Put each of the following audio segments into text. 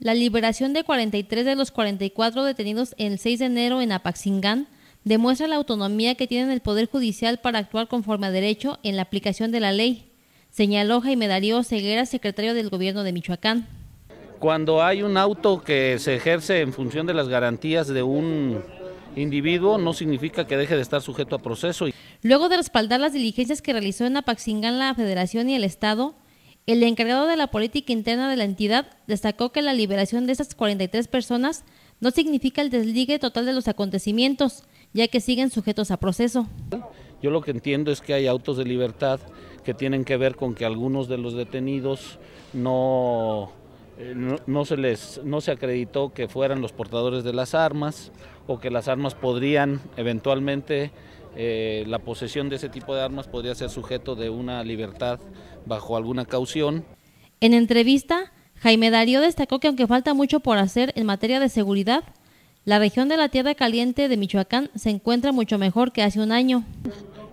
La liberación de 43 de los 44 detenidos el 6 de enero en Apaxingán demuestra la autonomía que tiene el Poder Judicial para actuar conforme a derecho en la aplicación de la ley, señaló Jaime Darío Ceguera, secretario del Gobierno de Michoacán. Cuando hay un auto que se ejerce en función de las garantías de un individuo, no significa que deje de estar sujeto a proceso. Luego de respaldar las diligencias que realizó en Apaxingán la Federación y el Estado, el encargado de la política interna de la entidad destacó que la liberación de estas 43 personas no significa el desligue total de los acontecimientos, ya que siguen sujetos a proceso. Yo lo que entiendo es que hay autos de libertad que tienen que ver con que algunos de los detenidos no, eh, no, se les no se acreditó que fueran los portadores de las armas o que las armas podrían eventualmente eh, la posesión de ese tipo de armas podría ser sujeto de una libertad bajo alguna caución. En entrevista, Jaime Darío destacó que aunque falta mucho por hacer en materia de seguridad, la región de la Tierra Caliente de Michoacán se encuentra mucho mejor que hace un año.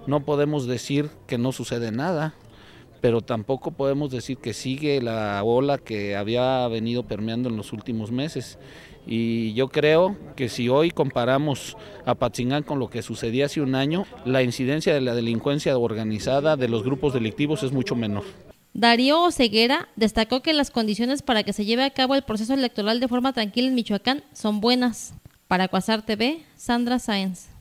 No podemos decir que no sucede nada pero tampoco podemos decir que sigue la ola que había venido permeando en los últimos meses. Y yo creo que si hoy comparamos a Patzingán con lo que sucedía hace un año, la incidencia de la delincuencia organizada de los grupos delictivos es mucho menor. Darío Oseguera destacó que las condiciones para que se lleve a cabo el proceso electoral de forma tranquila en Michoacán son buenas. Para Cuasar TV, Sandra Sáenz.